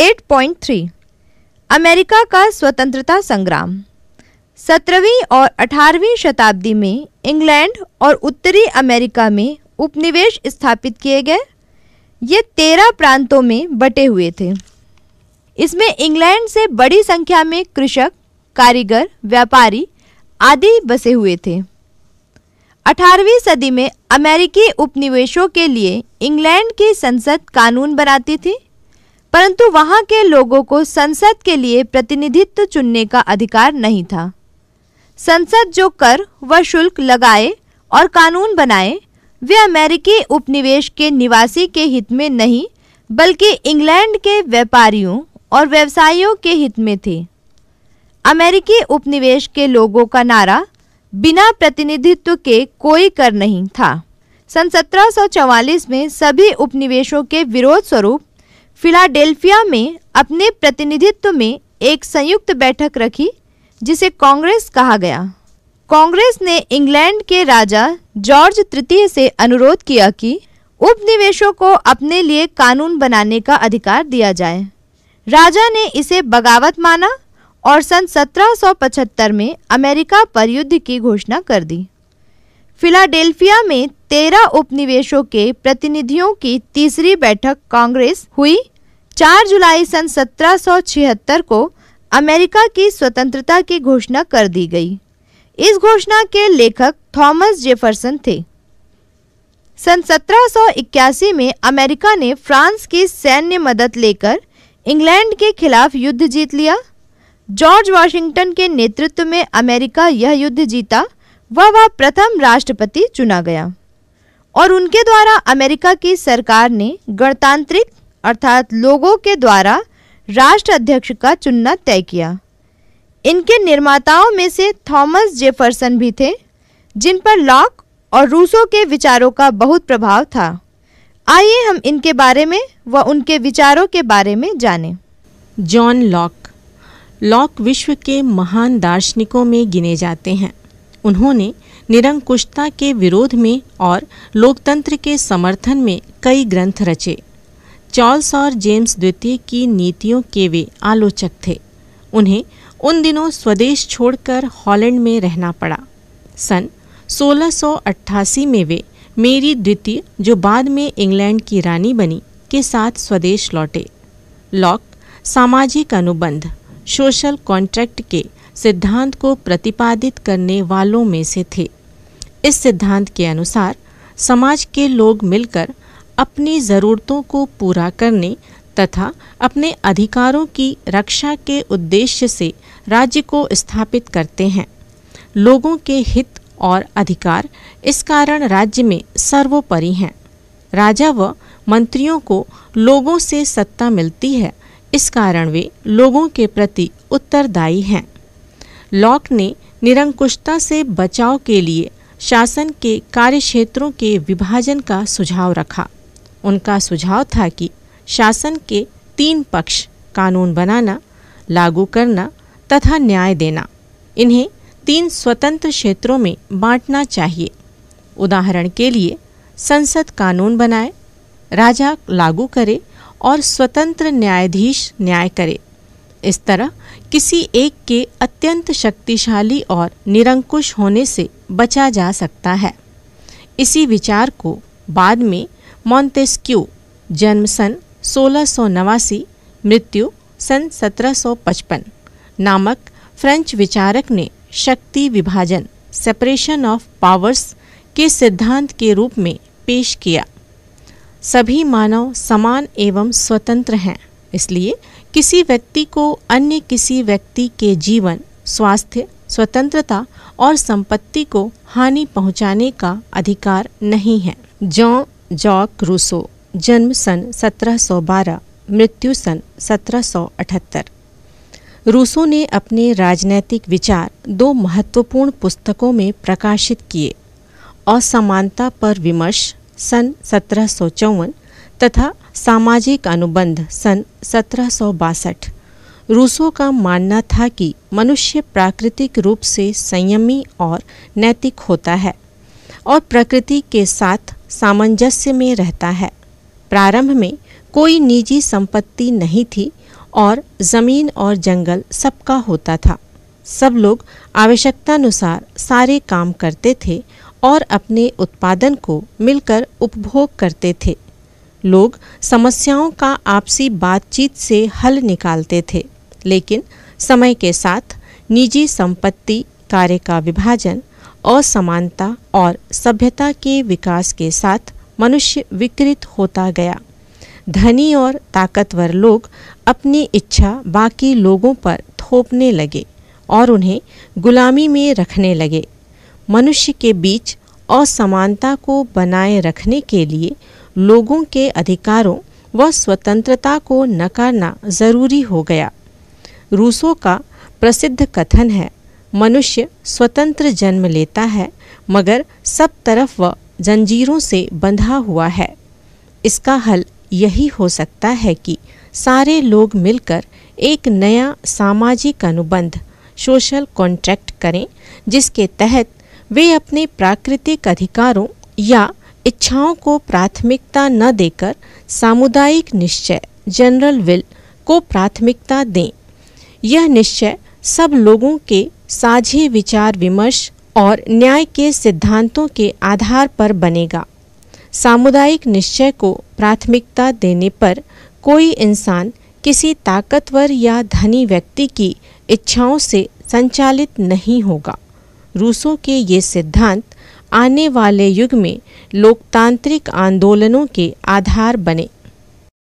8.3 America का स्वतंत्रता संग्राम सत्रहवीं और अठारहवीं शताब्दी में इंग्लैंड और उत्तरी अमेरिका में उपनिवेश स्थापित किए गए ये तेरह प्रांतों में बटे हुए थे इसमें इंग्लैंड से बड़ी संख्या में कृषक कारीगर व्यापारी आदि बसे हुए थे 18वीं सदी में अमेरिकी उपनिवेशों के लिए इंग्लैंड की संसद कानून बनाती थी परंतु वहां के लोगों को संसद के लिए प्रतिनिधित्व चुनने का अधिकार नहीं था संसद जो कर व शुल्क लगाए और कानून बनाए वे अमेरिकी उपनिवेश के निवासी के हित में नहीं बल्कि इंग्लैंड के व्यापारियों और व्यवसायियों के हित में थे अमेरिकी उपनिवेश के लोगों का नारा बिना प्रतिनिधित्व के कोई कर नहीं था सन 1744 में सभी उपनिवेशों के विरोध स्वरूप फिलाडेल्फिया में अपने प्रतिनिधित्व में एक संयुक्त बैठक रखी जिसे कांग्रेस कहा गया कांग्रेस ने इंग्लैंड के राजा जॉर्ज तृतीय से अनुरोध किया कि उपनिवेशों को अपने लिए कानून बनाने का अधिकार दिया जाए राजा ने इसे बगावत माना और सन 1775 में अमेरिका पर युद्ध की घोषणा कर दी फिलाडेल्फिया में तेरह उपनिवेशों के प्रतिनिधियों की तीसरी बैठक कांग्रेस हुई 4 जुलाई सन 1776 को अमेरिका की स्वतंत्रता की घोषणा कर दी गई इस घोषणा के लेखक थॉमस जेफरसन थे सन 1781 में अमेरिका ने फ्रांस की सैन्य मदद लेकर इंग्लैंड के खिलाफ युद्ध जीत लिया जॉर्ज वाशिंगटन के नेतृत्व में अमेरिका यह युद्ध जीता वह वह प्रथम राष्ट्रपति चुना गया और उनके द्वारा अमेरिका की सरकार ने गणतांत्रिक अर्थात लोगों के द्वारा राष्ट्र अध्यक्ष का चुनना तय किया इनके निर्माताओं में से थॉमस जेफरसन भी थे जिन पर लॉक और रूसो के विचारों का बहुत प्रभाव था आइए हम इनके बारे में व उनके विचारों के बारे में जानें। जॉन लॉक लॉक विश्व के महान दार्शनिकों में गिने जाते हैं उन्होंने निरंकुशता के विरोध में और लोकतंत्र के समर्थन में कई ग्रंथ रचे चार्ल्स और जेम्स द्वितीय की नीतियों के वे आलोचक थे उन्हें उन दिनों स्वदेश छोड़कर हॉलैंड में रहना पड़ा सन 1688 में वे मेरी द्वितीय जो बाद में इंग्लैंड की रानी बनी के साथ स्वदेश लौटे लॉक सामाजिक अनुबंध सोशल कॉन्ट्रैक्ट के सिद्धांत को प्रतिपादित करने वालों में से थे इस सिद्धांत के अनुसार समाज के लोग मिलकर अपनी ज़रूरतों को पूरा करने तथा अपने अधिकारों की रक्षा के उद्देश्य से राज्य को स्थापित करते हैं लोगों के हित और अधिकार इस कारण राज्य में सर्वोपरि हैं राजा व मंत्रियों को लोगों से सत्ता मिलती है इस कारण वे लोगों के प्रति उत्तरदायी हैं लॉक ने निरंकुशता से बचाव के लिए शासन के कार्यक्षेत्रों के विभाजन का सुझाव रखा उनका सुझाव था कि शासन के तीन पक्ष कानून बनाना लागू करना तथा न्याय देना इन्हें तीन स्वतंत्र क्षेत्रों में बांटना चाहिए उदाहरण के लिए संसद कानून बनाए राजा लागू करे और स्वतंत्र न्यायाधीश न्याय करे इस तरह किसी एक के अत्यंत शक्तिशाली और निरंकुश होने से बचा जा सकता है इसी विचार को बाद में मॉन्टेस्क्यू जन्म सन सोलह मृत्यु सन 1755 नामक फ्रेंच विचारक ने शक्ति विभाजन सेपरेशन ऑफ पावर्स के सिद्धांत के रूप में पेश किया सभी मानव समान एवं स्वतंत्र हैं इसलिए किसी व्यक्ति को अन्य किसी व्यक्ति के जीवन स्वास्थ्य स्वतंत्रता और संपत्ति को हानि पहुंचाने का अधिकार नहीं है जॉ जॉक रूसो जन्म सन 1712 मृत्यु सन 1778 रूसो ने अपने राजनैतिक विचार दो महत्वपूर्ण पुस्तकों में प्रकाशित किए असमानता पर विमर्श सन सत्रह तथा सामाजिक अनुबंध सन सत्रह रूसों का मानना था कि मनुष्य प्राकृतिक रूप से संयमी और नैतिक होता है और प्रकृति के साथ सामंजस्य में रहता है प्रारंभ में कोई निजी संपत्ति नहीं थी और ज़मीन और जंगल सबका होता था सब लोग आवश्यकतानुसार सारे काम करते थे और अपने उत्पादन को मिलकर उपभोग करते थे लोग समस्याओं का आपसी बातचीत से हल निकालते थे लेकिन समय के साथ निजी संपत्ति कार्य का विभाजन असमानता और सभ्यता के विकास के साथ मनुष्य विकृत होता गया धनी और ताकतवर लोग अपनी इच्छा बाकी लोगों पर थोपने लगे और उन्हें गुलामी में रखने लगे मनुष्य के बीच असमानता को बनाए रखने के लिए लोगों के अधिकारों व स्वतंत्रता को नकारना जरूरी हो गया रूसों का प्रसिद्ध कथन है मनुष्य स्वतंत्र जन्म लेता है मगर सब तरफ वह जंजीरों से बंधा हुआ है इसका हल यही हो सकता है कि सारे लोग मिलकर एक नया सामाजिक अनुबंध सोशल कॉन्ट्रैक्ट करें जिसके तहत वे अपने प्राकृतिक अधिकारों या इच्छाओं को प्राथमिकता न देकर सामुदायिक निश्चय जनरल विल को प्राथमिकता दें यह निश्चय सब लोगों के साझे विचार विमर्श और न्याय के सिद्धांतों के आधार पर बनेगा सामुदायिक निश्चय को प्राथमिकता देने पर कोई इंसान किसी ताकतवर या धनी व्यक्ति की इच्छाओं से संचालित नहीं होगा रूसों के ये सिद्धांत आने वाले युग में लोकतांत्रिक आंदोलनों के आधार बने